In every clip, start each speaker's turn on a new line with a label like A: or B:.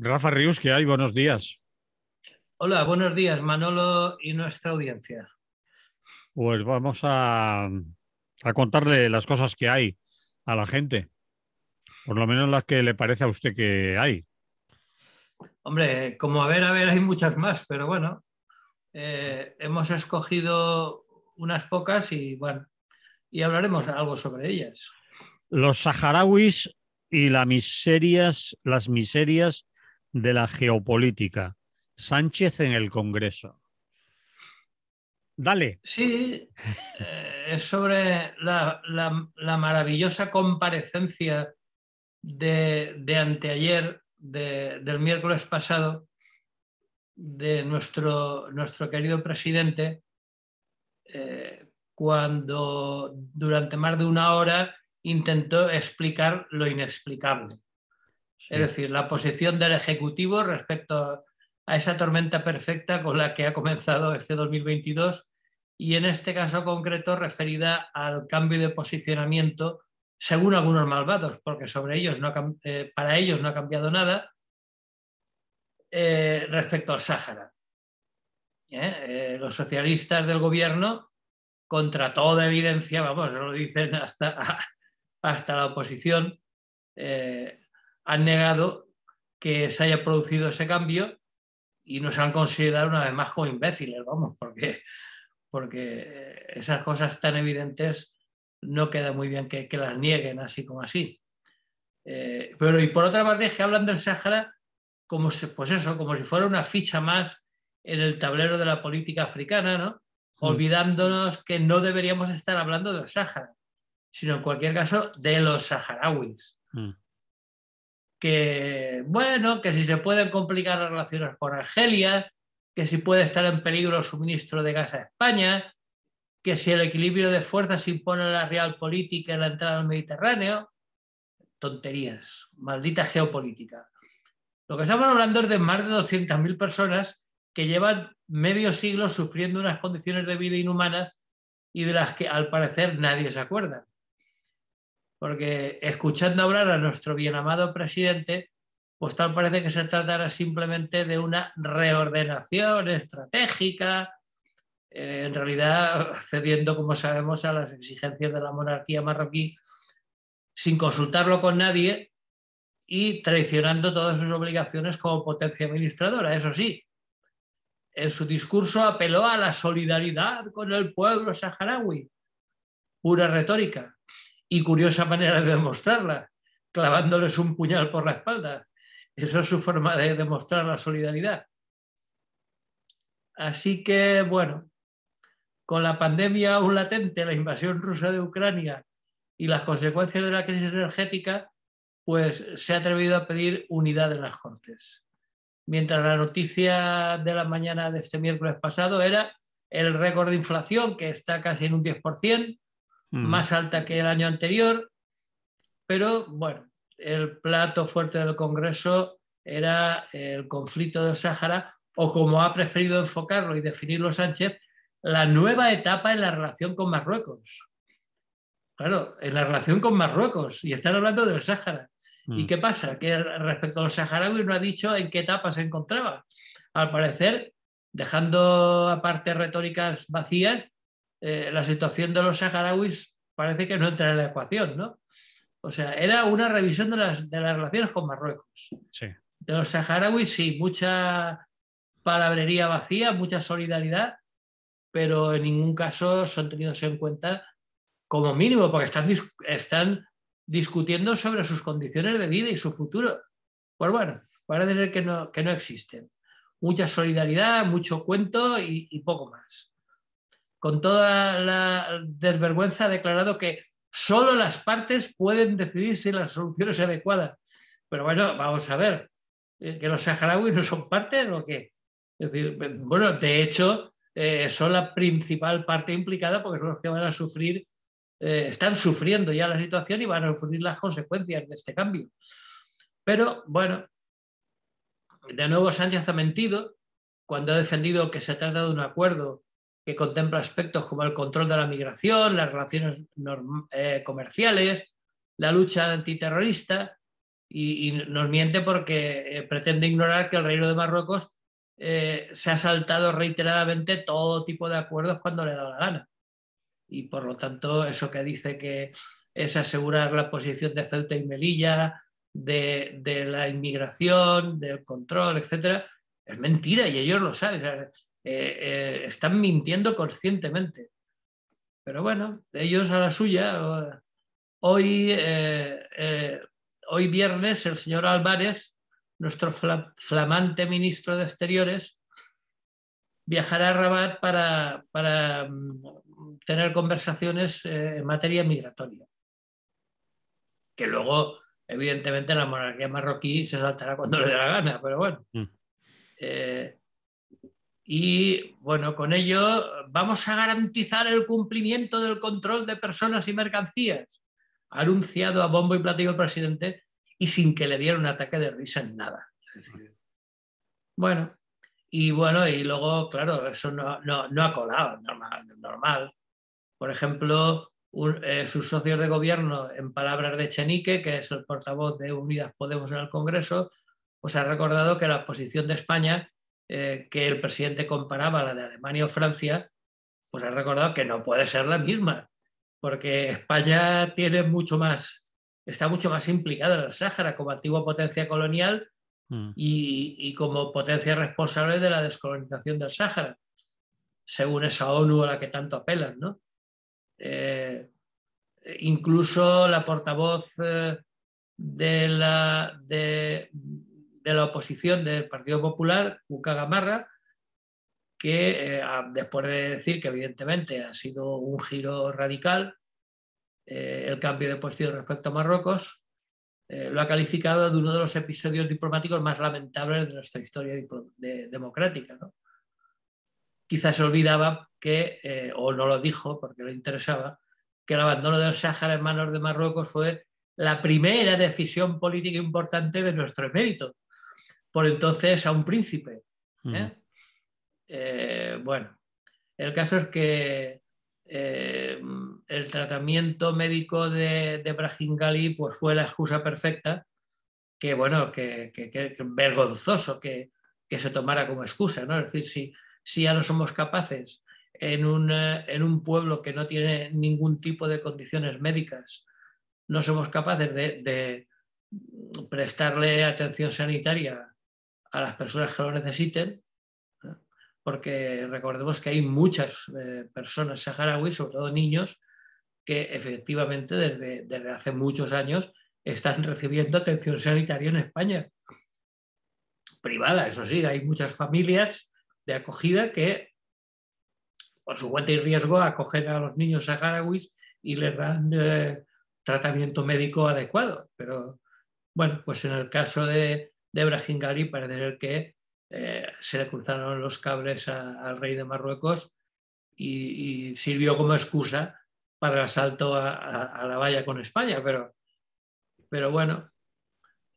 A: Rafa Rius, ¿qué hay? Buenos días.
B: Hola, buenos días, Manolo y nuestra audiencia.
A: Pues vamos a, contarle las cosas que hay a la gente, por lo menos las que le parece a usted que hay.
B: Hombre, como a ver, a ver, hay muchas más, pero bueno, eh, hemos escogido unas pocas y bueno, y hablaremos algo sobre ellas.
A: Los saharauis y las miserias, las miserias de la geopolítica. Sánchez en el Congreso.
B: Dale. Sí, eh, es sobre la, maravillosa comparecencia de, anteayer, del miércoles pasado, de nuestro, nuestro querido presidente, eh, cuando durante más de una hora intentó explicar lo inexplicable. Es decir, la posición del Ejecutivo respecto a esa tormenta perfecta con la que ha comenzado este 2022 y en este caso concreto referida al cambio de posicionamiento según algunos malvados, porque sobre ellos eh, para ellos no ha cambiado nada eh, respecto al Sáhara. ¿Eh? los socialistas del gobierno, contra toda evidencia, vamos, lo dicen hasta, hasta la oposición, han negado que se haya producido ese cambio y nos han considerado una vez más como imbéciles, vamos, porque, porque esas cosas tan evidentes no queda muy bien que, las nieguen así como así. Eh, pero y por otra parte es que hablan del Sahara como si, pues eso, como si fuera una ficha más en el tablero de la política africana, ¿no? Mm. olvidándonos que no deberíamos estar hablando del Sahara, sino en cualquier caso de los saharauis. Mm que, bueno, que si se pueden complicar las relaciones con Argelia, que si puede estar en peligro el suministro de gas a España, que si el equilibrio de fuerzas impone la real política en la entrada al Mediterráneo, tonterías, maldita geopolítica. Lo que estamos hablando es de más de 200.000 personas que llevan medio siglo sufriendo unas condiciones de vida inhumanas y de las que al parecer nadie se acuerda porque escuchando hablar a nuestro bien amado presidente, pues tal parece que se tratará simplemente de una reordenación estratégica, eh, en realidad cediendo, como sabemos, a las exigencias de la monarquía marroquí, sin consultarlo con nadie y traicionando todas sus obligaciones como potencia administradora, eso sí. En su discurso apeló a la solidaridad con el pueblo saharaui, pura retórica y curiosa manera de demostrarla, clavándoles un puñal por la espalda. Eso es su forma de demostrar la solidaridad. Así que, bueno, con la pandemia aún latente, la invasión rusa de Ucrania y las consecuencias de la crisis energética, pues se ha atrevido a pedir unidad en las Cortes. Mientras la noticia de la mañana de este miércoles pasado era el récord de inflación, que está casi en un 10%, Mm. más alta que el año anterior, pero bueno, el plato fuerte del Congreso era el conflicto del Sáhara, o como ha preferido enfocarlo y definirlo Sánchez, la nueva etapa en la relación con Marruecos. Claro, en la relación con Marruecos, y están hablando del Sáhara. ¿Y mm. qué pasa? Que respecto a los saharauis no ha dicho en qué etapa se encontraba. Al parecer, dejando aparte retóricas vacías, eh, la situación de los saharauis parece que no entra en la ecuación, ¿no? O sea, era una revisión de las, relaciones con Marruecos. De los saharauis, sí, mucha palabrería vacía, mucha solidaridad, pero en ningún caso son tenidos en cuenta como mínimo, porque están, discutiendo sobre sus condiciones de vida y su futuro. Pues bueno, parece ser que no, existen. Mucha solidaridad, mucho cuento y poco más con toda la desvergüenza ha declarado que solo las partes pueden decidir si la solución es adecuada. Pero bueno, vamos a ver, eh, que los saharauis no son parte o qué. Es decir, bueno, de hecho, eh, son la principal parte implicada porque son los que van a sufrir, eh, están sufriendo ya la situación y van a sufrir las consecuencias de este cambio. Pero bueno, de nuevo Sánchez ha mentido cuando ha defendido que se trata de un acuerdo que contempla aspectos como el control de la migración, las relaciones eh, comerciales, la lucha antiterrorista, y, nos miente porque eh, pretende ignorar que el Reino de Marruecos eh, se ha saltado reiteradamente todo tipo de acuerdos cuando le da la gana. Y por lo tanto, eso que dice que es asegurar la posición de Ceuta y Melilla, de, la inmigración, del control, etc., es mentira y ellos lo saben. Eh, eh, están mintiendo conscientemente. Pero bueno, ellos a la suya. Hoy, eh, hoy viernes el señor Álvarez, nuestro flamante ministro de Exteriores, viajará a Rabat para, para mm, tener conversaciones en materia migratoria. Que luego, evidentemente, la monarquía marroquí se saltará cuando le dé la gana, pero bueno. Mm. Y bueno, con ello vamos a garantizar el cumplimiento del control de personas y mercancías, anunciado a bombo y platillo el presidente y sin que le diera un ataque de risa en nada. bueno, y bueno, y luego, claro, eso no, no, ha colado, normal, normal. Por ejemplo, eh, sus socios de gobierno, en palabras de Chenique, que es el portavoz de Unidas Podemos en el Congreso, pues ha recordado que la posición de España eh, que el presidente comparaba a la de Alemania o Francia, pues ha recordado que no puede ser la misma, porque España tiene mucho más, está mucho más implicada en el Sáhara como antigua potencia colonial mm. y, como potencia responsable de la descolonización del Sáhara, según esa ONU a la que tanto apelan, eh, incluso la portavoz eh, de la, de, de la oposición del Partido Popular, Cuca Gamarra, que eh, después de decir que evidentemente ha sido un giro radical eh, el cambio de posición respecto a Marruecos, eh, lo ha calificado de uno de los episodios diplomáticos más lamentables de nuestra historia democrática. Quizás olvidaba que, o no lo dijo porque le interesaba, que el abandono del Sáhara en manos de Marruecos fue la primera decisión política importante de nuestro emérito, por entonces a un príncipe. ¿eh? Mm. Eh, bueno, el caso es que eh, el tratamiento médico de, de Brajingali pues fue la excusa perfecta, que bueno, que, vergonzoso que, se tomara como excusa, ¿no? Es decir, si, si ya no somos capaces en un, pueblo que no tiene ningún tipo de condiciones médicas, no somos capaces de, de prestarle atención sanitaria a las personas que lo necesiten, porque recordemos que hay muchas eh, personas saharauis, sobre todo niños, que efectivamente desde, hace muchos años están recibiendo atención sanitaria en España. Privada, eso sí, hay muchas familias de acogida que, por su cuenta y riesgo, acogen a los niños saharauis y les dan eh, tratamiento médico adecuado. Pero bueno, pues en el caso de, de Brahim parece el que eh, se le cruzaron los cables al rey de Marruecos y, sirvió como excusa para el asalto a, la valla con España. Pero, pero bueno,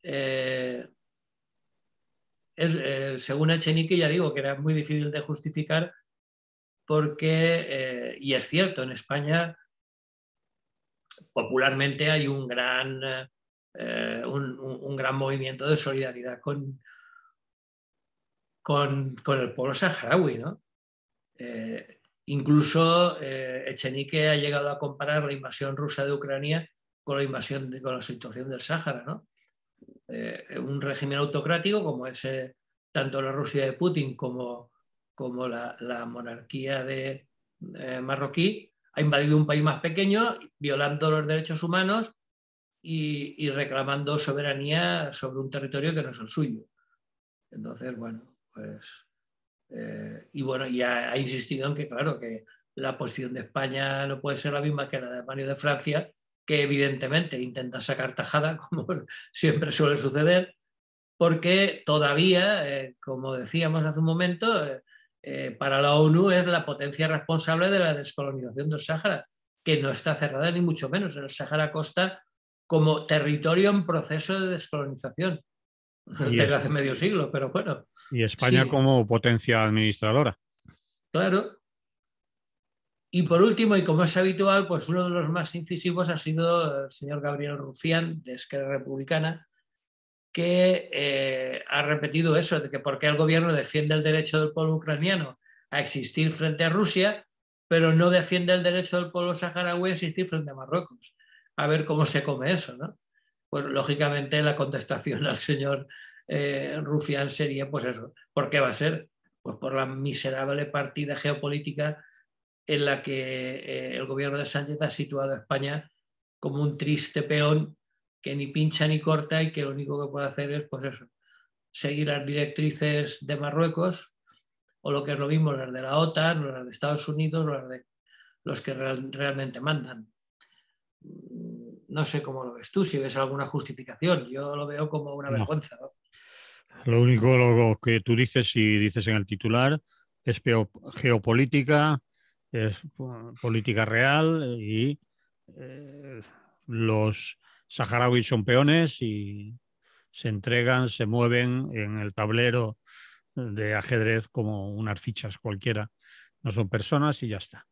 B: eh, eh, según Echenique ya digo que era muy difícil de justificar porque, y es cierto, en España popularmente hay un gran eh, un, gran movimiento de solidaridad con, con, el pueblo saharaui. ¿no? Eh, incluso eh, Echenique ha llegado a comparar la invasión rusa de Ucrania con la, invasión con la situación del Sáhara. un régimen autocrático como es tanto la Rusia de Putin como, como la, la monarquía de, marroquí, ha invadido un país más pequeño, violando los derechos humanos y, reclamando soberanía sobre un territorio que no es el suyo. Entonces, bueno, pues... Eh, y bueno, ya ha insistido en que, claro, que la posición de España no puede ser la misma que la de España de Francia, que evidentemente intenta sacar tajada, como siempre suele suceder, porque todavía, eh, como decíamos hace un momento, eh, para la ONU es la potencia responsable de la descolonización del Sahara que no está cerrada ni mucho menos. En el Sahara costa como territorio en proceso de descolonización. Desde hace medio siglo, pero bueno. Y España
A: como potencia administradora.
B: Claro. Y por último, y como es habitual, pues uno de los más incisivos ha sido el señor Gabriel Rufián, de Esquerra Republicana, que eh, ha repetido eso, de que por qué el gobierno defiende el derecho del pueblo ucraniano a existir frente a Rusia, pero no defiende el derecho del pueblo saharaui a existir frente a Marruecos a ver cómo se come eso, ¿no? Pues lógicamente la contestación al señor eh, Rufián sería, pues eso, ¿por qué va a ser? Pues por la miserable partida geopolítica en la que eh, el gobierno de Sánchez ha situado a España como un triste peón que ni pincha ni corta y que lo único que puede hacer es, pues eso, seguir las directrices de Marruecos o lo que es lo mismo, las de la OTAN, las de Estados Unidos, las de los que realmente mandan. No sé cómo lo ves tú, si ves alguna justificación. Yo lo veo como una vergüenza.
A: Lo único que tú dices y dices en el titular es geopolítica, es política real y eh, los saharauis son peones y se entregan, se mueven en el tablero de ajedrez como unas fichas cualquiera. No son personas y ya está.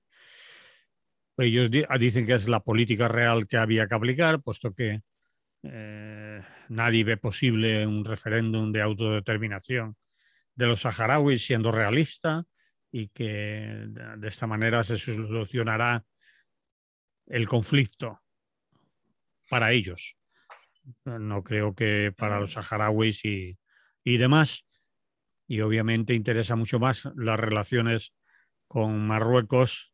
A: Ellos dicen que es la política real que había que aplicar, puesto que eh, nadie ve posible un referéndum de autodeterminación de los saharauis siendo realista y que de esta manera se solucionará el conflicto para ellos. No creo que para los saharauis y, y demás. Y obviamente interesa mucho más las relaciones con Marruecos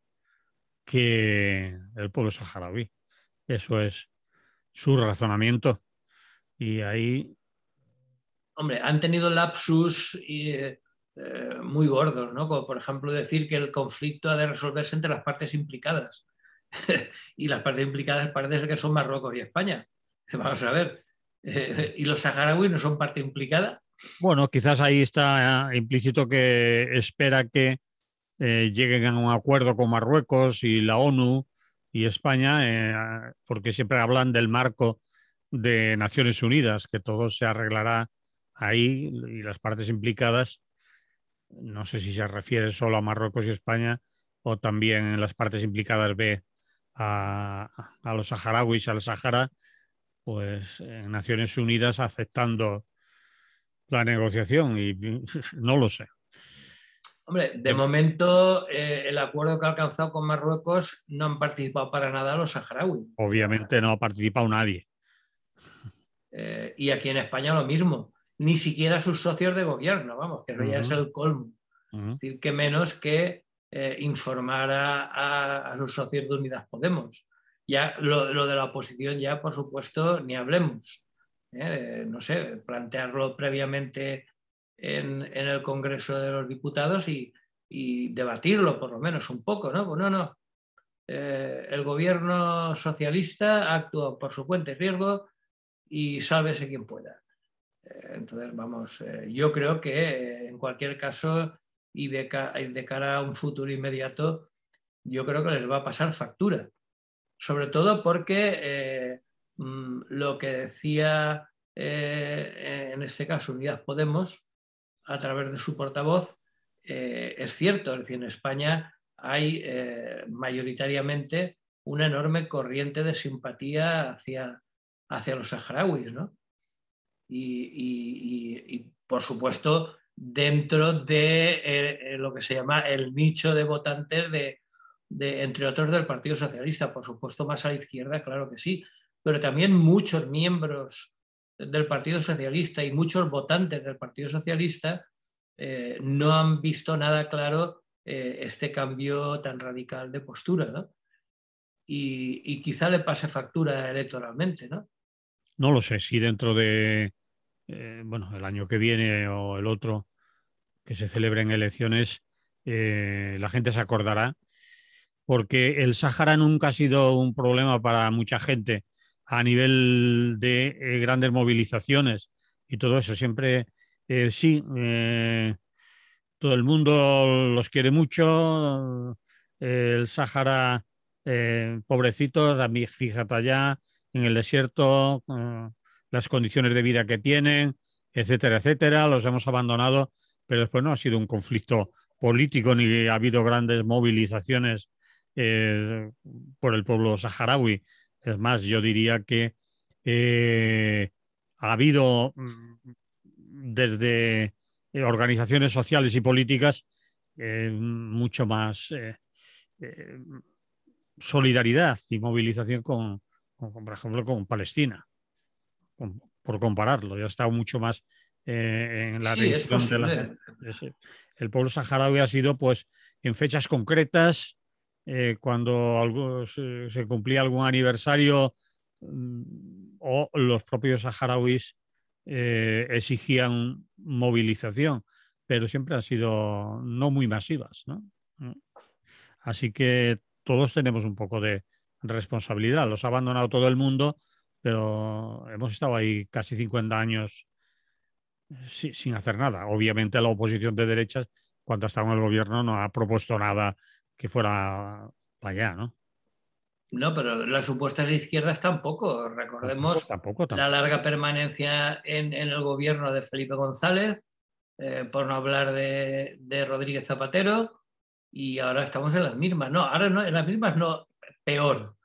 A: que el pueblo saharaui. Eso es su razonamiento. Y ahí...
B: Hombre, han tenido lapsus eh, eh, muy gordos, ¿no? Como por ejemplo decir que el conflicto ha de resolverse entre las partes implicadas. y las partes implicadas parece que son Marruecos y España. Vamos a ver. Eh, ¿Y los saharauis no son parte implicada?
A: Bueno, quizás ahí está implícito que espera que eh, lleguen a un acuerdo con Marruecos y la ONU y España, eh, porque siempre hablan del marco de Naciones Unidas, que todo se arreglará ahí y las partes implicadas, no sé si se refiere solo a Marruecos y España o también las partes implicadas ve a, los saharauis, al Sahara, pues Naciones Unidas aceptando la negociación y no lo sé.
B: Hombre, de momento eh, el acuerdo que ha alcanzado con Marruecos no han participado para nada los saharauis.
A: Obviamente no ha participado nadie.
B: Eh, y aquí en España lo mismo, ni siquiera sus socios de gobierno, vamos, que no ya es el colmo. Es decir, que menos que eh, informar a, sus socios de Unidas Podemos. Ya lo, de la oposición, ya por supuesto, ni hablemos.
A: Eh, no sé,
B: plantearlo previamente en, el Congreso de los Diputados y, debatirlo por lo menos un poco, ¿no? Bueno, pues no. Eh, el gobierno socialista actúa por su cuenta y riesgo y sálvese quien pueda. Eh, entonces, vamos, eh, yo creo que en cualquier caso y de, cara a un futuro inmediato, yo creo que les va a pasar factura. Sobre todo porque mm, lo que decía en este caso Unidad Podemos, a través de su portavoz, eh, es cierto, es decir, en España hay eh, mayoritariamente una enorme corriente de simpatía hacia, hacia los saharauis, ¿no? Y, por supuesto, dentro de eh, lo que se llama el nicho de votantes entre otros, del Partido Socialista, por supuesto, más a la izquierda, claro que sí, pero también muchos miembros del Partido Socialista y muchos votantes del Partido Socialista eh, no han visto nada claro eh, este cambio tan radical de postura, ¿no? Y, quizá le pase factura electoralmente, ¿no?
A: No lo sé, si dentro de, eh, bueno, el año que viene o el otro que se celebren elecciones, la gente se acordará, porque el Sahara nunca ha sido un problema para mucha gente a nivel de eh, grandes movilizaciones y todo eso. Siempre, eh, sí, eh, todo el mundo los quiere mucho, el Sahara pobrecitos, a mí, fíjate allá, en el desierto, las condiciones de vida que tienen, etcétera, etcétera, los hemos abandonado, pero después no ha sido un conflicto político ni ha habido grandes movilizaciones por el pueblo saharaui es más, yo diría que eh, ha habido mm, desde eh, organizaciones sociales y políticas eh, mucho más solidaridad y movilización con, por ejemplo, con Palestina, por compararlo. Ya ha estado mucho más en la región el pueblo saharaui ha sido, pues, en fechas concretas, eh, cuando se, cumplía algún aniversario mm, o los propios saharauis eh, exigían movilización, pero siempre han sido no muy masivas. Mm. Así que todos tenemos un poco de responsabilidad. Los ha abandonado todo el mundo, pero hemos estado ahí casi 50 años eh, sin, sin hacer nada. Obviamente la oposición de derechas, cuando ha estado en el gobierno, no ha propuesto nada que fuera para allá, ¿no?
B: No, pero las supuestas izquierdas tampoco. Recordemos la larga permanencia en, el gobierno de Felipe González, eh, por no hablar de, Rodríguez Zapatero, y ahora estamos en las mismas. No, ahora no, en las mismas no, peor.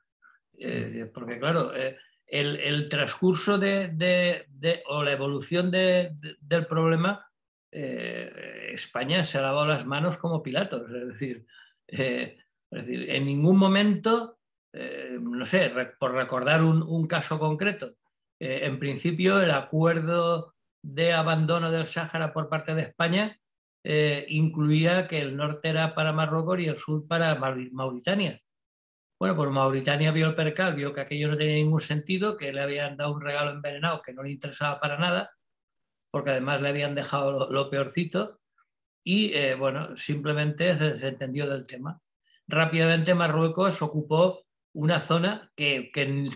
B: Mm. Eh, porque claro, eh, el, transcurso o la evolución del problema, España se ha lavado las manos como Pilatos. Es decir, eh, es decir, en ningún momento, eh, no sé, por recordar un, caso concreto, eh, en principio el acuerdo de abandono del Sáhara por parte de España incluía que el norte era para Marruecos y el sur para Mauritania. Bueno, pues Mauritania vio el percal, vio que aquello no tenía ningún sentido, que le habían dado un regalo envenenado que no le interesaba para nada, porque además le habían dejado lo peorcito, y eh, bueno, simplemente se, entendió del tema. Rápidamente Marruecos ocupó una zona que,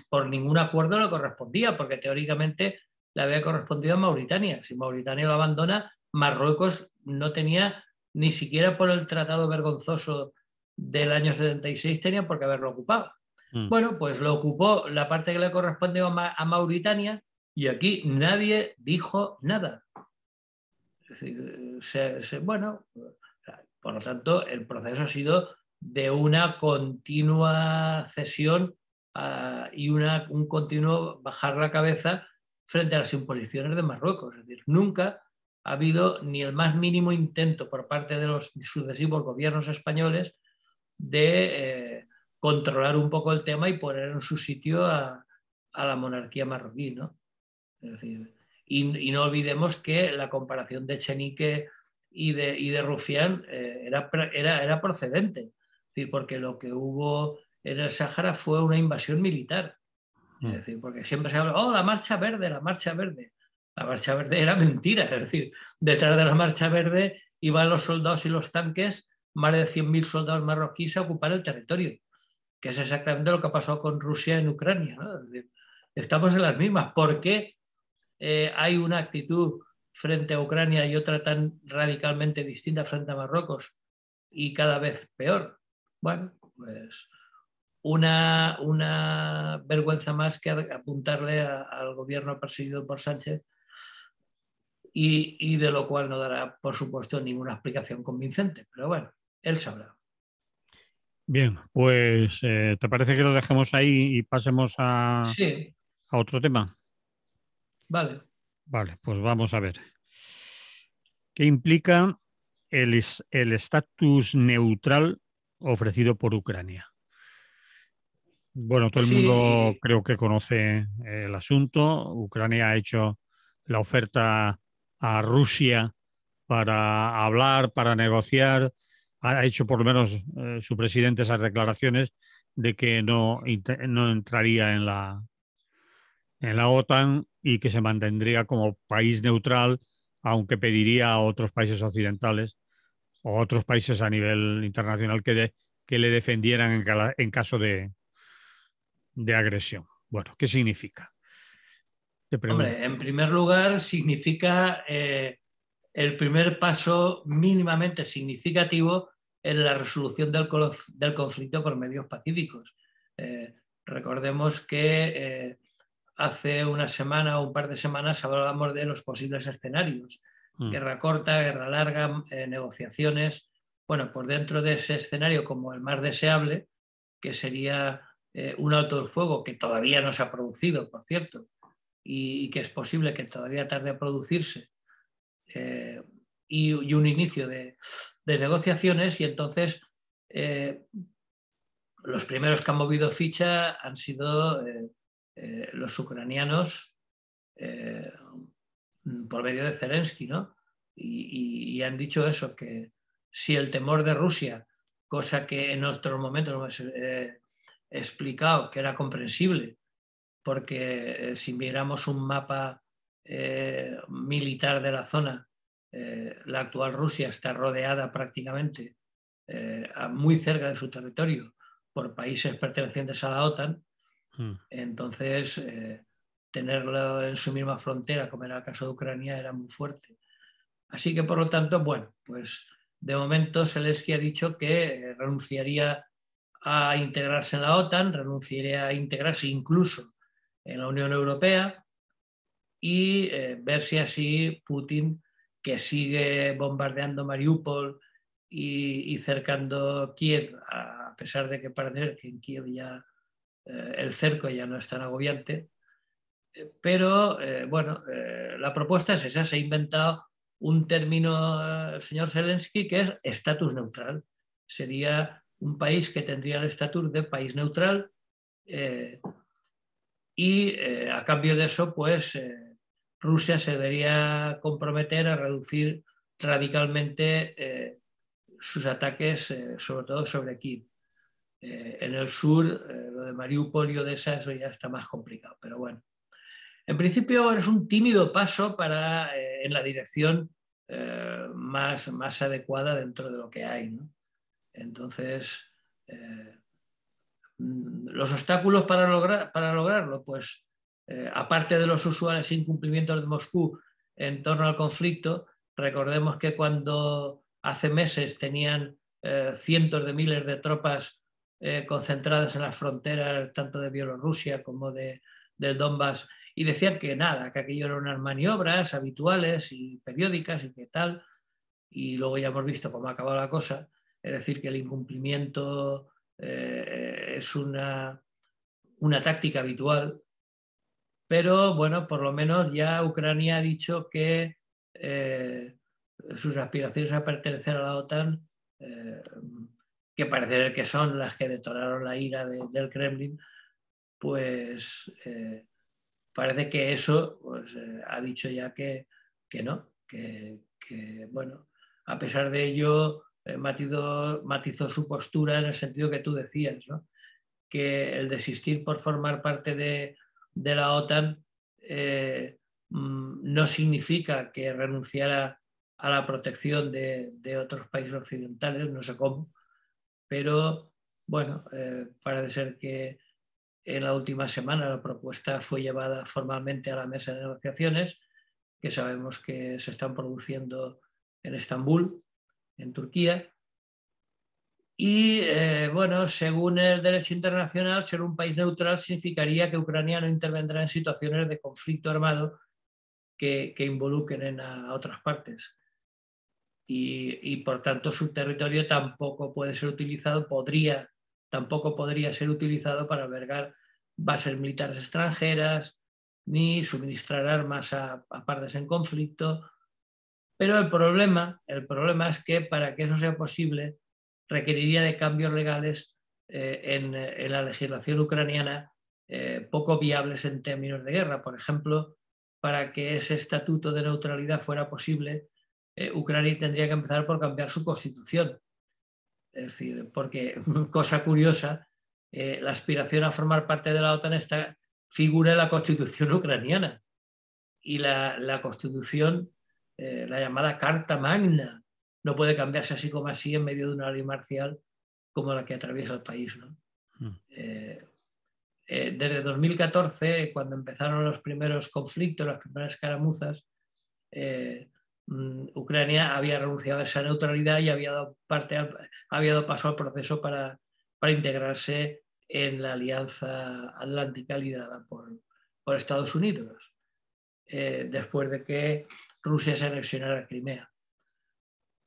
B: por ningún acuerdo le correspondía, porque teóricamente le había correspondido a Mauritania. Si Mauritania lo abandona, Marruecos no tenía ni siquiera por el tratado vergonzoso del año 76 tenía por qué haberlo ocupado. Mm. Bueno, pues lo ocupó la parte que le correspondió a Mauritania y aquí nadie dijo nada. Es decir, bueno, por lo tanto, el proceso ha sido de una continua cesión ah, y una, un continuo bajar la cabeza frente a las imposiciones de Marruecos. Es decir, nunca ha habido ni el más mínimo intento por parte de los sucesivos gobiernos españoles de eh, controlar un poco el tema y poner en su sitio a, a la monarquía marroquí. ¿no? Es decir, y, no olvidemos que la comparación de Chenique y de, y de Rufián eh, era, era, era, procedente, porque lo que hubo en el Sáhara fue una invasión militar. Es mm. decir, porque siempre se habla, oh, la marcha verde, la marcha verde. La marcha verde era mentira, es decir, detrás de la marcha verde iban los soldados y los tanques, más de 100.000 soldados marroquíes a ocupar el territorio, que es exactamente lo que ha pasado con Rusia en Ucrania. estamos en las mismas. ¿Por qué? Eh, hay una actitud frente a Ucrania y otra tan radicalmente distinta frente a Marruecos y cada vez peor. Bueno, pues una, vergüenza más que apuntarle al gobierno perseguido por Sánchez y, de lo cual no dará, por supuesto, ninguna explicación convincente, pero bueno, él sabrá.
A: Bien, pues eh, ¿te parece que lo dejemos ahí y pasemos a otro tema? Vale. Vale, pues vamos a ver. ¿Qué implica el estatus neutral ofrecido por Ucrania? Bueno, todo el mundo creo que conoce eh, el asunto. Ucrania ha hecho la oferta a Rusia para hablar, para negociar. Ha hecho por lo menos eh, su presidente esas declaraciones de que no, no entraría en la, en la OTAN y que se mantendría como país neutral, aunque pediría a otros países occidentales o otros países a nivel internacional que, que le defendieran en, caso de, de, agresión. Bueno, ¿qué significa? en
B: primer lugar, significa eh, el primer paso mínimamente significativo en la resolución del, del conflicto por medios pacíficos. Eh, recordemos que eh, hace una semana o un par de semanas hablábamos de los posibles escenarios, mm. guerra corta, guerra larga, eh, negociaciones. Bueno, por pues dentro de ese escenario como el más deseable, que sería eh, un alto del fuego que todavía no se ha producido, por cierto, y, que es posible que todavía tarde a producirse, eh, y, un inicio de negociaciones, y entonces los primeros que han movido ficha han sido eh, los ucranianos eh, por medio de Zelensky, Y, han dicho eso, que si el temor de Rusia, cosa que en otros momentos hemos eh, explicado que era comprensible, porque si miramos un mapa militar de la zona, la actual Rusia está rodeada prácticamente muy cerca de su territorio por países pertenecientes a la OTAN, Mm. Entonces, eh, tenerlo en su misma frontera, como era el caso de Ucrania, era muy fuerte. Así que, por lo tanto, bueno, pues de momento Zelensky ha dicho que eh, renunciaría a integrarse en la OTAN, renunciaría a integrarse incluso en la Unión Europea y eh, ver si así Putin, que sigue bombardeando Mariupol y, y cercando Kiev, a pesar de que parece que en Kiev ya eh, el cerco ya no es tan agobiante. Eh, pero eh, bueno, la propuesta es esa, se ha inventado un término, señor Zelensky, que es estatus neutral. Sería un país que tendría el estatus de país neutral y a cambio de eso, pues Rusia se debería comprometer a reducir radicalmente sus ataques, sobre todo sobre Kiev. Eh, en el sur, eh, lo de Mariupol y Odessa, eso ya está más complicado, pero bueno. En principio es un tímido paso eh, en la dirección más, adecuada dentro de lo que hay. Entonces, mm, los obstáculos para, para lograrlo, pues aparte de los usuales incumplimientos de Moscú en torno al conflicto, recordemos que cuando hace meses tenían cientos de miles de tropas eh, concentradas en las fronteras tanto de Bielorrusia como de, del Donbass y decían que nada, que aquello eran unas maniobras habituales y periódicas y que tal, y luego ya hemos visto cómo ha acabado la cosa, es decir, que el incumplimiento eh, es una, una táctica habitual, pero bueno, por lo menos ya Ucrania ha dicho que eh, sus aspiraciones a pertenecer a la OTAN que parece que son las que detonaron la ira del Kremlin, pues eh, parece que eso pues, eh, ha dicho ya que, que no, que, bueno, a pesar de ello eh, matizó, su postura en el sentido que tú decías, que el desistir por formar parte de, la OTAN mm, no significa que renunciara a la protección de, de otros países occidentales, no sé cómo, pero bueno, eh, parece ser que en la última semana la propuesta fue llevada formalmente a la mesa de negociaciones, que sabemos que se están produciendo en Estambul, en Turquía. Y eh, bueno, según el derecho internacional, ser un país neutral significaría que Ucrania no intervendrá en situaciones de conflicto armado que, que involucren a otras partes y, por tanto su territorio tampoco puede ser utilizado, podría, tampoco podría ser utilizado para albergar bases militares extranjeras ni suministrar armas a, partes en conflicto. Pero el problema, el problema es que para que eso sea posible requeriría de cambios legales eh, en, la legislación ucraniana eh, poco viables en términos de guerra. Por ejemplo, para que ese estatuto de neutralidad fuera posible, eh, Ucrania tendría que empezar por cambiar su constitución. Es decir, porque, cosa curiosa, eh, la aspiración a formar parte de la OTAN está, figura en la constitución ucraniana. Y la, constitución, eh, la llamada Carta Magna, no puede cambiarse así como así en medio de una ley marcial como la que atraviesa el país. Hmm. desde 2014, cuando empezaron los primeros conflictos, las primeras caramuzas, Mm, Ucrania había renunciado a esa neutralidad y había dado, parte había dado paso al proceso para, para, integrarse en la alianza atlántica liderada por, por Estados Unidos, eh, después de que Rusia se anexionara Crimea.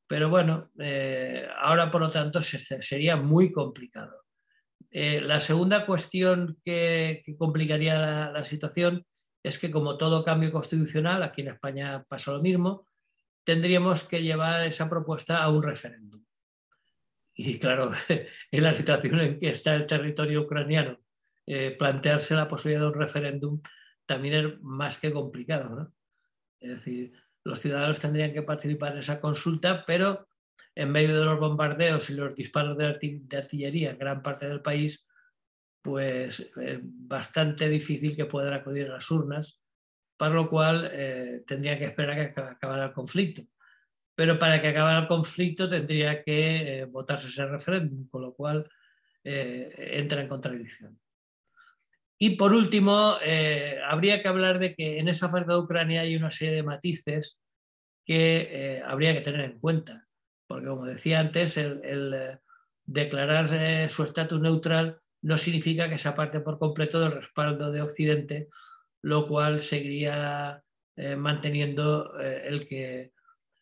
B: Pero bueno, eh, ahora por lo tanto sería muy complicado. Eh, la segunda cuestión que, complicaría la, la situación es que como todo cambio constitucional, aquí en España pasa lo mismo, tendríamos que llevar esa propuesta a un referéndum. Y claro, en la situación en que está el territorio ucraniano, eh, plantearse la posibilidad de un referéndum también es más que complicado. Es decir, los ciudadanos tendrían que participar en esa consulta, pero en medio de los bombardeos y los disparos de, de artillería en gran parte del país, pues es bastante difícil que puedan acudir a las urnas para lo cual eh, tendría que esperar a que acabara el conflicto. Pero para que acabara el conflicto tendría que eh, votarse ese referéndum, con lo cual eh, entra en contradicción. Y por último, eh, habría que hablar de que en esa oferta de Ucrania hay una serie de matices que habría que tener en cuenta, porque como decía antes, el, el declarar su estatus neutral no significa que se aparte por completo del respaldo de Occidente lo cual seguiría eh, manteniendo eh, el que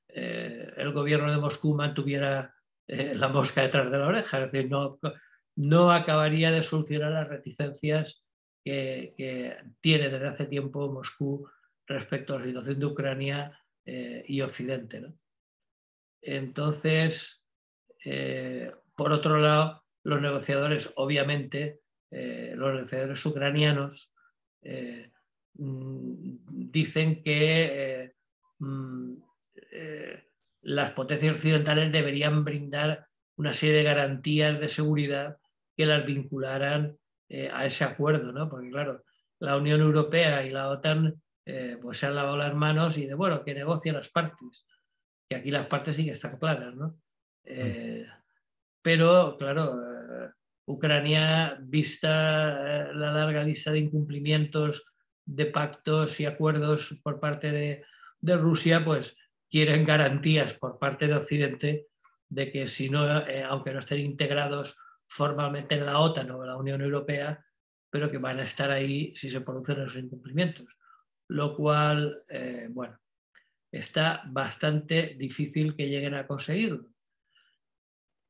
B: eh, el gobierno de Moscú mantuviera la mosca detrás de la oreja. Es decir, no, no acabaría de solucionar las reticencias que, tiene desde hace tiempo Moscú respecto a la situación de Ucrania y Occidente. Entonces, por otro lado, los negociadores, obviamente, los negociadores ucranianos Mm, dicen que eh, mm, eh, las potencias occidentales deberían brindar una serie de garantías de seguridad que las vincularan eh, a ese acuerdo, ¿no? Porque claro, la Unión Europea y la OTAN pues se han lavado las manos y de bueno, que negocien las partes, que aquí las partes sí que están claras, ¿no? pero claro, Ucrania, vista la larga lista de incumplimientos de pactos y acuerdos por parte de, Rusia, pues quieren garantías por parte de Occidente de que si no, eh, aunque no estén integrados formalmente en la OTAN o en la Unión Europea, pero que van a estar ahí si se producen los incumplimientos. Lo cual, eh, bueno, está bastante difícil que lleguen a conseguirlo.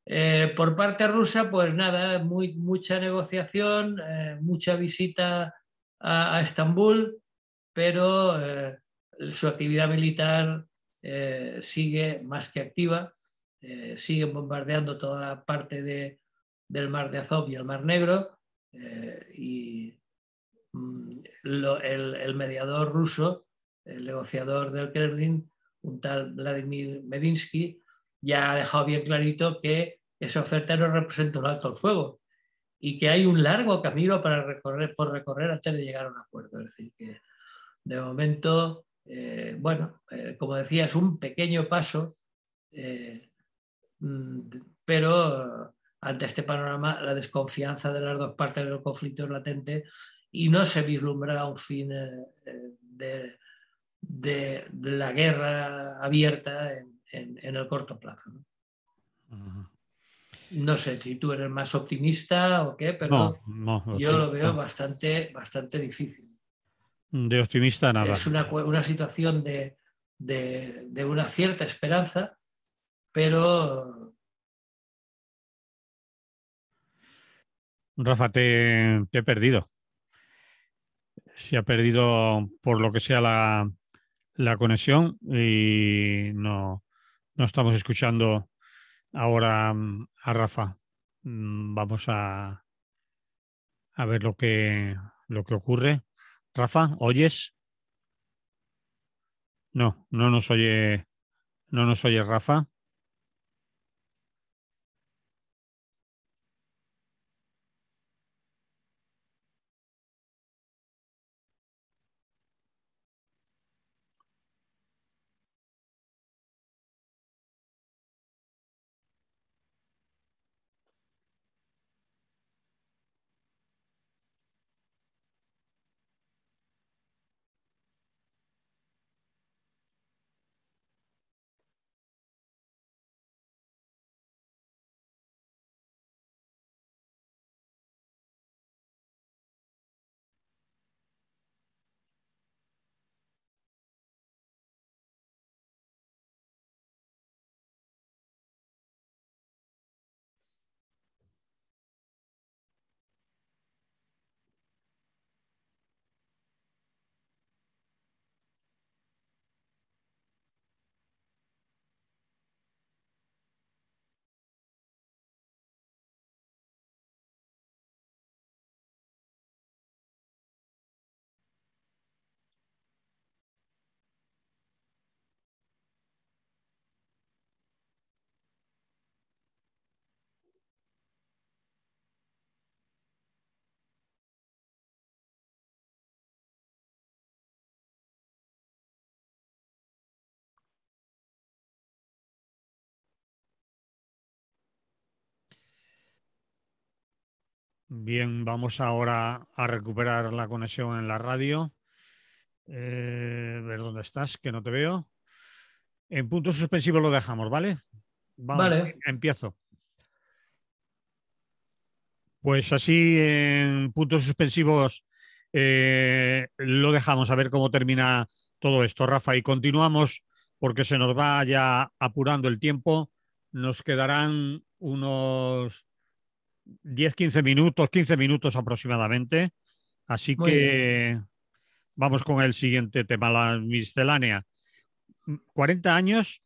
B: Eh, por parte rusa, pues nada, muy, mucha negociación, mucha visita a, Estambul, pero eh, su actividad militar eh, sigue más que activa, eh, sigue bombardeando toda la parte del mar de Azov y el mar Negro, y mm, el, mediador ruso, el negociador del Kremlin, un tal Vladimir Medinsky, ya ha dejado bien clarito que esa oferta no representa un alto el fuego, y que hay un largo camino para recorrer, por recorrer antes de llegar a un acuerdo. Es decir, que de momento, eh, bueno, eh, como decía, es un pequeño paso, eh, mm, pero ante este panorama la desconfianza de las dos partes del conflicto es latente y no se vislumbra un fin de, la guerra abierta en, el corto plazo. No sé si tú eres más optimista o qué, pero yo lo veo bastante, bastante difícil.
A: De optimista nada. Es
B: una, situación de, una cierta esperanza, pero...
A: Rafa, te, te he perdido. Se ha perdido por lo que sea la, conexión y no, no estamos escuchando ahora mm, a Rafa. Mm, vamos a, a ver lo que, lo que ocurre. Rafa, ¿oyes? No, no nos oye, no nos oye Rafa.
B: Bien, vamos
A: ahora a recuperar la conexión en la radio. Eh, ver dónde estás, que no te veo. En puntos suspensivos lo dejamos, ¿vale? vale. Empiezo. Pues así en puntos suspensivos eh, lo dejamos a ver cómo termina todo esto, Rafa. Y continuamos porque se nos va ya apurando el tiempo. Nos quedarán unos 10, 15 minutos, 15 minutos aproximadamente. Así que vamos con el siguiente tema, la miscelánea. 40 años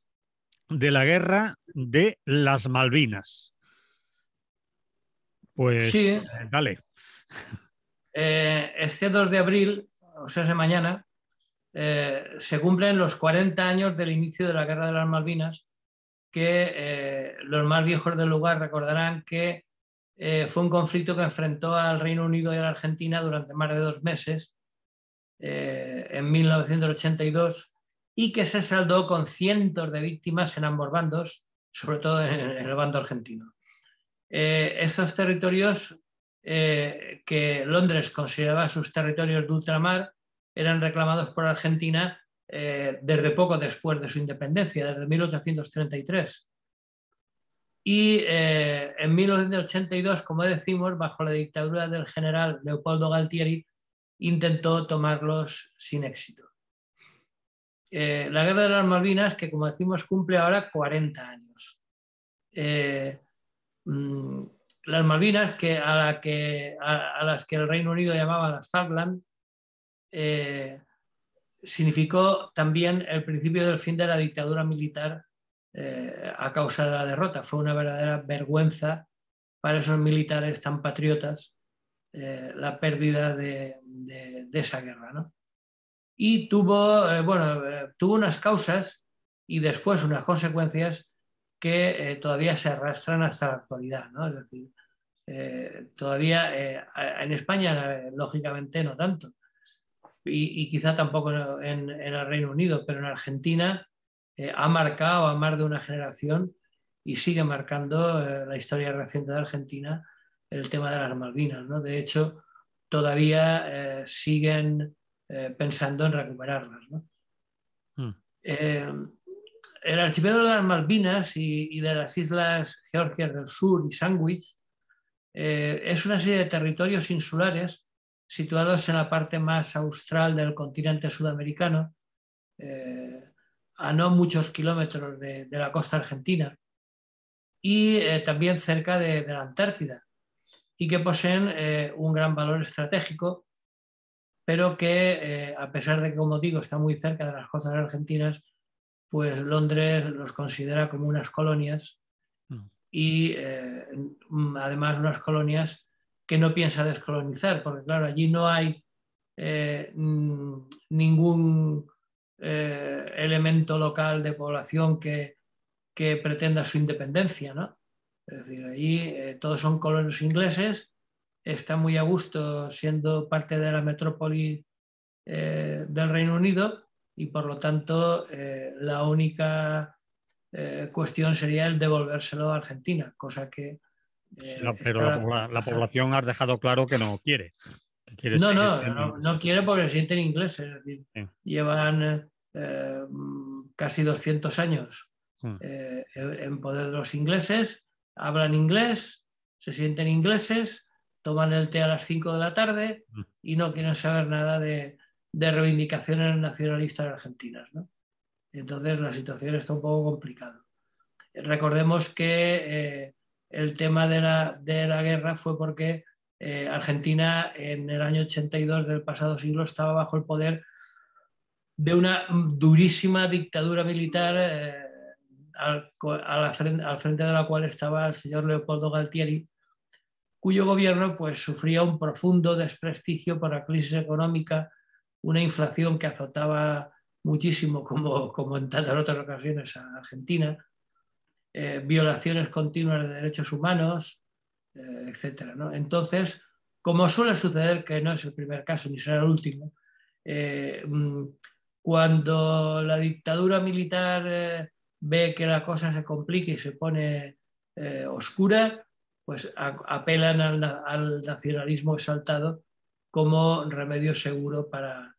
A: de la guerra de
B: las Malvinas.
A: Pues eh,
B: dale. Eh, este 2 de abril, o sea, de mañana, eh, se cumplen los 40 años del inicio de la guerra de las Malvinas, que los más viejos del lugar recordarán que eh, fue un conflicto que enfrentó al Reino Unido y a la Argentina durante más de dos meses, eh, en 1982, y que se saldó con cientos de víctimas en ambos bandos, sobre todo en, el bando argentino. Eh, esos territorios que Londres consideraba sus territorios de ultramar eran reclamados por Argentina desde poco después de su independencia, desde 1833. Y eh, en 1982, como decimos, bajo la dictadura del general Leopoldo Galtieri, intentó tomarlos sin éxito. Eh, la guerra de las Malvinas, que como decimos cumple ahora 40 años. Eh, mm, las Malvinas, a, a, las que el Reino Unido llamaba las Falkland, significó también el principio del fin de la dictadura militar eh, a causa de la derrota. Fue una verdadera vergüenza para esos militares tan patriotas eh, la pérdida de, esa guerra. Y tuvo, eh, tuvo unas causas y después unas consecuencias que todavía se arrastran hasta la actualidad. ¿no? Es decir, todavía en España, lógicamente, no tanto. Y, quizá tampoco en el Reino Unido, pero en Argentina eh, ha marcado a más de una generación y sigue marcando eh, la historia reciente de Argentina el tema de las Malvinas. De hecho, todavía eh, siguen pensando en recuperarlas. Mm. el archipiélago de las Malvinas y, de las islas Georgias del Sur y Sandwich es una serie de territorios insulares situados en la parte más austral del continente sudamericano, a no muchos kilómetros de, la costa argentina y eh, también cerca de, la Antártida y que poseen eh, un gran valor estratégico, pero que eh, a pesar de que, como digo, está muy cerca de las costas argentinas, pues Londres los considera como unas colonias mm. y además unas colonias que no piensa descolonizar, porque claro, allí no hay ningún eh, elemento local de población que, pretenda su independencia. ¿no? Es decir, allí eh, todos son colonos ingleses, están muy a gusto siendo parte de la metrópoli eh, del Reino Unido y por lo tanto la única cuestión sería el devolvérselo a Argentina, cosa que... pero la,
A: población ha dejado claro que no quiere. No, no,
B: no, quiere porque sienten ingleses. Es decir, llevan Em, casi 200 años hmm. eh, en poder de los ingleses, hablan inglés, se sienten ingleses, toman el té a las 5 de la tarde hmm. y no quieren saber nada de, reivindicaciones nacionalistas argentinas. Entonces la situación está un poco complicada. Recordemos que eh, el tema de la, guerra fue porque eh, Argentina en el año 82 del pasado siglo estaba bajo el poder de una durísima dictadura militar eh, al, frente, al, frente, de la cual estaba el señor Leopoldo Galtieri, cuyo gobierno pues, sufría un profundo desprestigio por la crisis económica, una inflación que azotaba muchísimo, como, como en tantas otras ocasiones, a Argentina, eh, violaciones continuas de derechos humanos, eh, etcétera etc. ¿no? Entonces, como suele suceder, que no es el primer caso ni será el último, mm, cuando la dictadura militar eh, ve que la cosa se complica y se pone eh, oscura, pues apelan al, nacionalismo exaltado como remedio seguro para,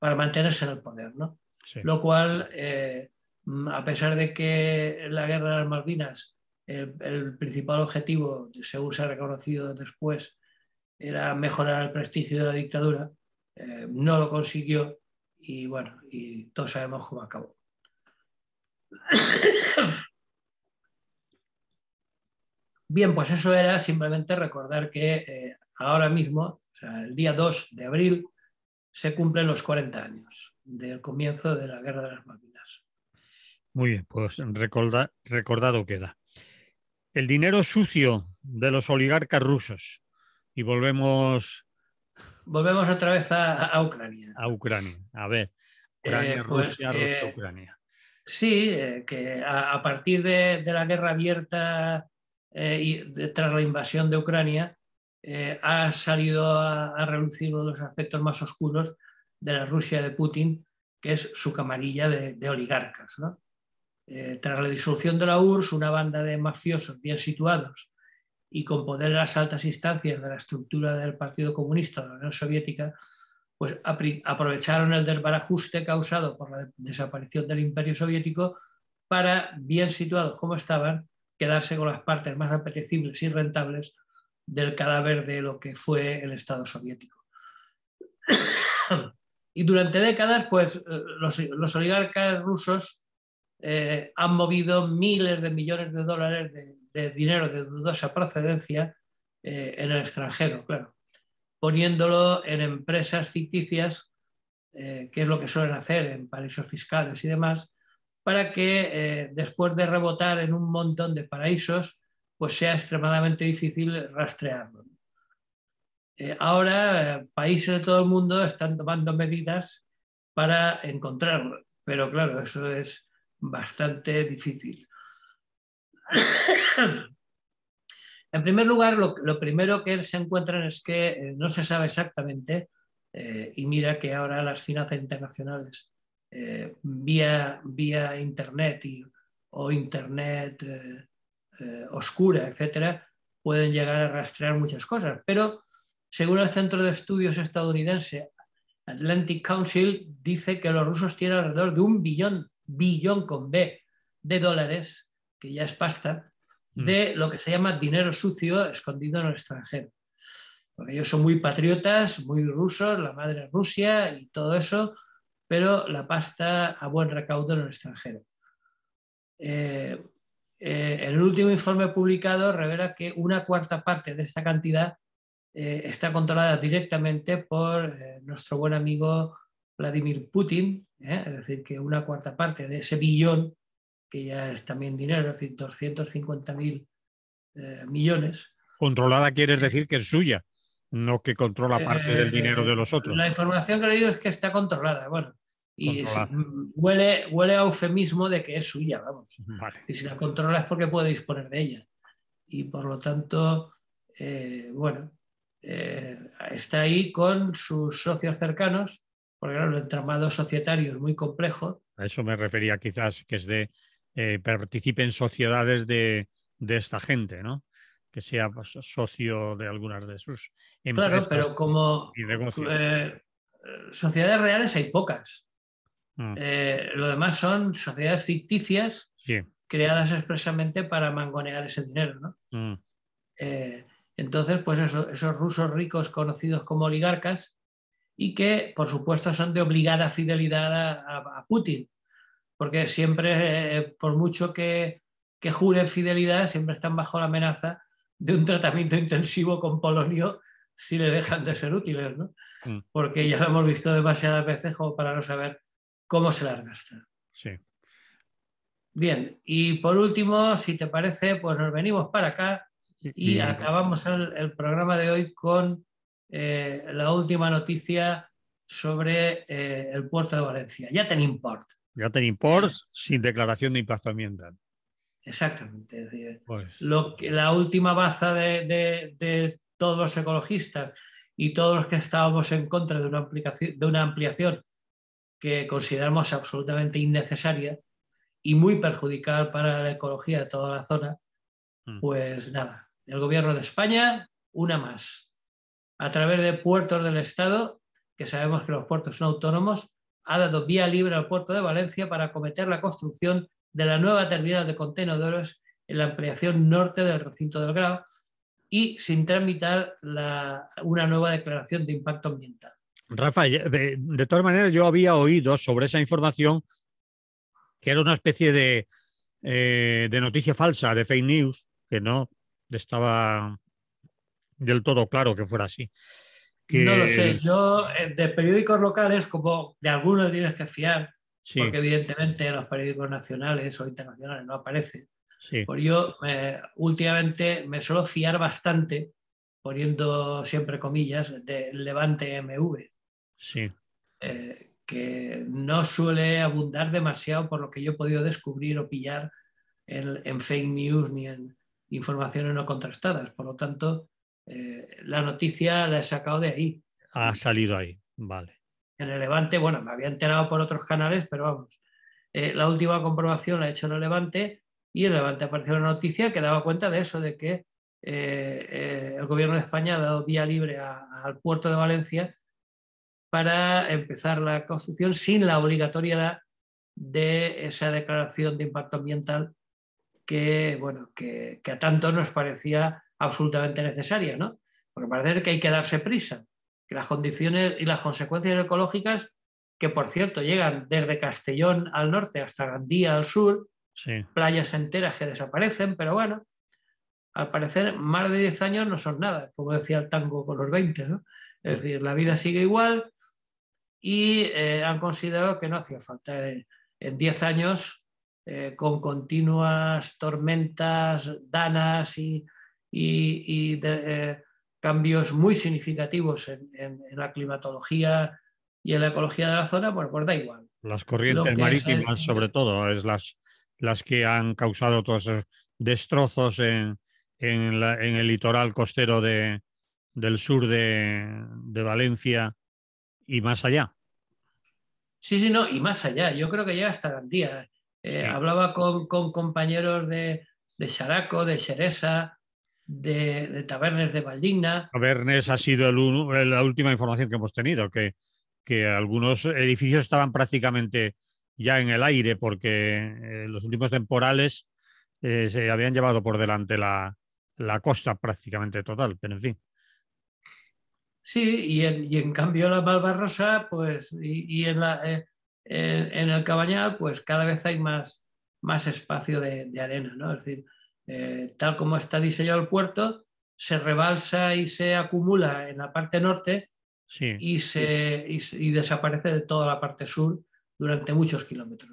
B: mantenerse en el poder. Lo cual, eh, a pesar de que la guerra de las Malvinas, el, principal objetivo, según se ha reconocido después, era mejorar el prestigio de la dictadura, no lo consiguió y bueno, y todos sabemos cómo acabó. Bien, pues eso era simplemente recordar que eh, ahora mismo, el día 2 de abril, se cumplen los 40 años del comienzo de la Guerra de las Malvinas.
A: Muy bien, pues recordado queda. El dinero sucio de los oligarcas rusos. Y volvemos
B: volvemos otra vez a, Ucrania.
A: A Ucrania, a ver. Eh, pues, eh, Rusia, Ucrania.
B: Sí, eh, que a, partir de, de, la guerra abierta y tras la invasión de Ucrania, ha salido a, a, relucir uno de los aspectos más oscuros de la Rusia de Putin, que es su camarilla de, oligarcas. tras la disolución de la URSS, una banda de mafiosos bien situados y con poder en las altas instancias de la estructura del Partido Comunista de la Unión Soviética, pues aprovecharon el desbarajuste causado por la desaparición del Imperio Soviético para, bien situados como estaban, quedarse con las partes más apetecibles y rentables del cadáver de lo que fue el Estado soviético. y durante décadas, pues los, oligarcas rusos eh, han movido miles de millones de dólares de, de dinero de dudosa procedencia eh, en el extranjero, claro, poniéndolo en empresas ficticias, eh, que es lo que suelen hacer en paraísos fiscales y demás, para que eh, después de rebotar en un montón de paraísos, pues sea extremadamente difícil rastrearlo. ahora, países de todo el mundo están tomando medidas para encontrarlo, pero claro, eso es bastante difícil en primer lugar, lo, primero que se encuentran es que eh, no se sabe exactamente, eh, y mira que ahora las finanzas internacionales eh, vía, vía Internet o Internet oscura, etcétera, pueden llegar a rastrear muchas cosas. Pero según el Centro de Estudios estadounidense Atlantic Council, dice que los rusos tienen alrededor de un billón, billón con B, de dólares que ya es pasta, mm. de lo que se llama dinero sucio escondido en el extranjero. ellos son muy patriotas, muy rusos, la madre Rusia y todo eso, pero la pasta a buen recaudo en el extranjero. Eh, eh, el último informe publicado revela que una cuarta parte de esta cantidad eh, está controlada directamente por nuestro buen amigo Vladimir Putin, es decir, que una cuarta parte de ese billón que ya es también dinero, es decir, 250.000 eh, millones.
A: Controlada quieres decir que es suya, no que controla eh, parte del dinero de los otros. La
B: información que le digo es que está controlada, bueno, y huele, huele a eufemismo de que es suya, vamos. Y si la controla es porque puede disponer de ella. Y por lo tanto, eh, bueno, está ahí con sus socios cercanos, porque el entramado societario es muy complejo.
A: A eso me refería quizás, que es de eh, participe en sociedades de, esta gente, ¿no? Que sea pues, socio de algunas de sus empresas. Claro, pero como
B: eh, sociedades reales hay pocas. Mm. Eh, lo demás son sociedades ficticias creadas expresamente para mangonear ese dinero, mm. entonces, pues esos rusos ricos conocidos como oligarcas y que, por supuesto, son de obligada fidelidad a Putin porque siempre, por mucho que, que juren fidelidad, siempre están bajo la amenaza de un tratamiento intensivo con polonio si le dejan de ser útiles, ¿no? Mm. Porque ya lo hemos visto demasiadas veces como para no saber cómo se las gasta. Bien, y por último, si te parece, pues nos venimos para acá y acabamos el, programa de hoy con eh, la última noticia sobre eh, el puerto de Valencia. Ya te importa?
A: Ya Gathering Ports sin declaración de impacto ambiental.
B: Exactamente. Pues lo que, la última baza de, todos los ecologistas y todos los que estábamos en contra de una, ampliación, de que consideramos absolutamente innecesaria y muy perjudicial para la ecología de toda la zona, mm. pues nada, el gobierno de España, una más. A través de puertos del Estado, que sabemos que los puertos son autónomos, ha dado vía libre al puerto de Valencia para acometer la construcción de la nueva terminal de contenedores en la ampliación norte del recinto del Grau y sin tramitar una nueva declaración de impacto ambiental.
A: Rafael, eh, de, todas maneras yo había oído sobre esa información que era una especie eh, de noticia falsa, de fake news, que no estaba del todo claro que fuera así.
B: No lo sé, yo eh, de periódicos locales, como de algunos tienes que fiar, porque evidentemente en los periódicos nacionales o internacionales no aparecen. Por pues yo eh, últimamente me suelo fiar bastante, poniendo siempre comillas, de Levante MV. Sí. Eh, que no suele abundar demasiado por lo que yo he podido descubrir o pillar en fake news ni en informaciones no contrastadas. Por lo tanto, eh, la noticia la he sacado de ahí.
A: Ha salido ahí, vale.
B: En el Levante, bueno, me había enterado por otros canales, pero vamos, eh, la última comprobación la ha hecho en el Levante y en el Levante apareció una noticia que daba cuenta de eso, de que eh, el gobierno de España ha dado vía libre al puerto de Valencia para empezar la construcción sin la obligatoriedad de esa declaración de impacto ambiental que, bueno, que a tanto nos parecía absolutamente necesaria, ¿no? Porque parece que hay que darse prisa, que las condiciones y las consecuencias ecológicas, que por cierto llegan desde Castellón al norte hasta Gandía al sur, playas enteras que desaparecen, pero bueno, al parecer más de 10 años no son nada, como decía el tango con los 20, ¿no? Es decir, la vida sigue igual y eh, han considerado que no hacía falta eh, en, 10 años eh, con continuas tormentas, danas y y, de, eh, cambios muy significativos en, la climatología y en la ecología de la zona, pues, pues da igual. Las corrientes marítimas, sobre
A: todo, es las, las que han causado todos esos destrozos en, el litoral costero del sur de, Valencia y más allá.
B: Sí, sí, no, y más allá. Yo creo que ya hasta Gandía. Eh, hablaba con, compañeros de, de de Xeresa, de, de Tabernes de Valdigna.
A: Tabernes ha sido eh, la última información que hemos tenido, que, algunos edificios estaban prácticamente ya en el aire porque eh, los últimos temporales eh, se habían llevado por delante la, costa prácticamente total, pero en fin.
B: Sí, y en, y en cambio la Malvarrosa, pues, y, en, la, en, el Cabañal, pues cada vez hay más, más espacio de, arena, ¿no? Es decir, eh, tal como está diseñado el puerto, se rebalsa y se acumula en la parte norte y, se, y, desaparece de toda la parte sur durante muchos kilómetros.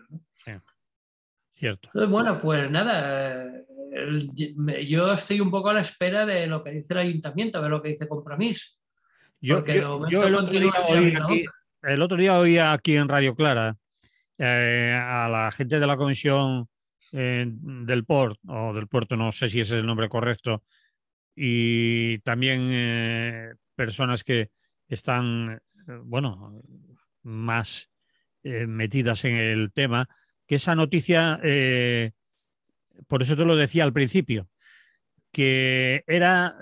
B: cierto. bueno, pues nada, eh, yo estoy un poco a la espera de lo que dice el ayuntamiento, a de lo que dice Compromís.
A: Yo, el, otro día aquí, oía aquí en Radio Clara eh, a la gente de la comisión eh, del Port, o del puerto, no sé si ese es el nombre correcto, y también eh, personas que están, eh, bueno, más metidas en el tema, que esa noticia, por eso te lo decía al principio, que era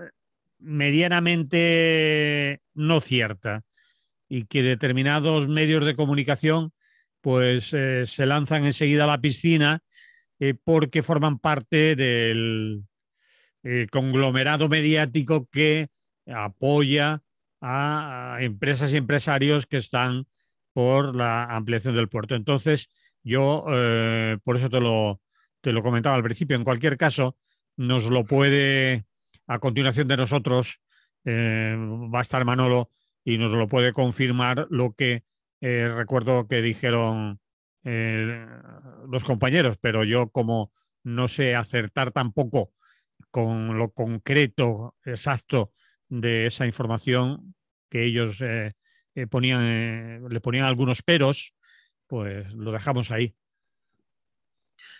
A: medianamente no cierta y que determinados medios de comunicación pues se lanzan enseguida a la piscina eh, porque forman parte del eh, conglomerado mediático que apoya a, empresas y empresarios que están por la ampliación del puerto. Entonces, yo eh, por eso te lo, te lo comentaba al principio. En cualquier caso, nos lo puede, a continuación de nosotros, va a estar Manolo y nos lo puede confirmar lo que recuerdo que dijeron eh, los compañeros, pero yo como no sé acertar tampoco con lo concreto, exacto de esa información que ellos eh, eh, ponían, le ponían algunos peros, pues lo dejamos ahí.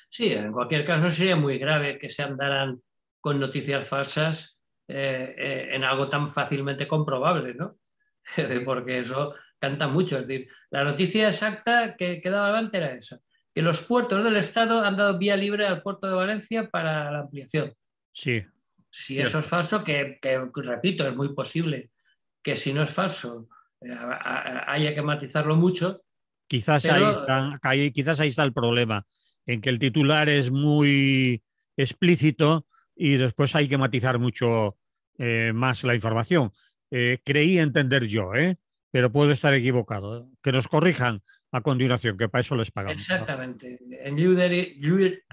B: Sí, en cualquier caso sería muy grave que se andaran con noticias falsas en algo tan fácilmente comprobable, ¿no? Porque eso canta mucho. Es decir, la noticia exacta que, quedaba daba era esa, que los puertos del Estado han dado vía libre al puerto de Valencia para la ampliación. Sí. Si eso es falso, que, repito, es muy posible que si no es falso eh, haya que matizarlo mucho.
A: Quizás, ahí está, quizás ahí está el problema, en que el titular es muy explícito y después hay que matizar mucho eh, más la información. Eh, creí entender yo, ¿eh? pero puedo estar equivocado. Que nos corrijan a continuación, que para eso les pagamos.
B: Exactamente. En Libre,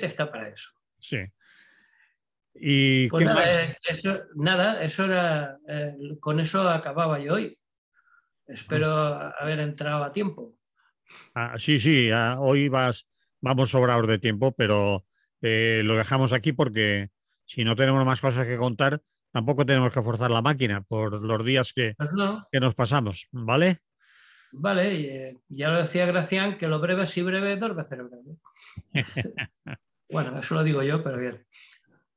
B: está para eso. Sí.
A: ¿Y pues eh,
B: nada, Eso, eh, con eso acababa yo hoy. Espero ah. haber entrado a tiempo.
A: Ah, sí, sí, hoy vas, vamos sobrados de tiempo, pero eh, lo dejamos aquí porque si no tenemos más cosas que contar, Tampoco tenemos que forzar la máquina por los días que, pues que nos pasamos, ¿vale?
B: Vale, eh, ya lo decía Gracián, que lo breve sí breve, dos veces bueno, eso lo digo yo, pero bien.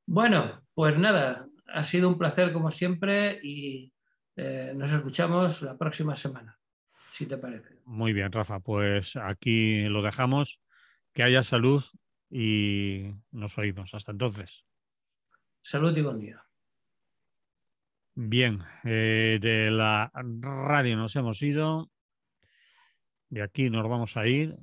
B: Bueno, pues nada, ha sido un placer como siempre y eh, nos escuchamos la próxima semana, si te parece.
A: Muy bien, Rafa, pues aquí lo dejamos. Que haya salud y nos oímos. Hasta entonces.
B: Salud y buen día.
A: Bien, eh, de la radio nos hemos ido. De aquí nos vamos a ir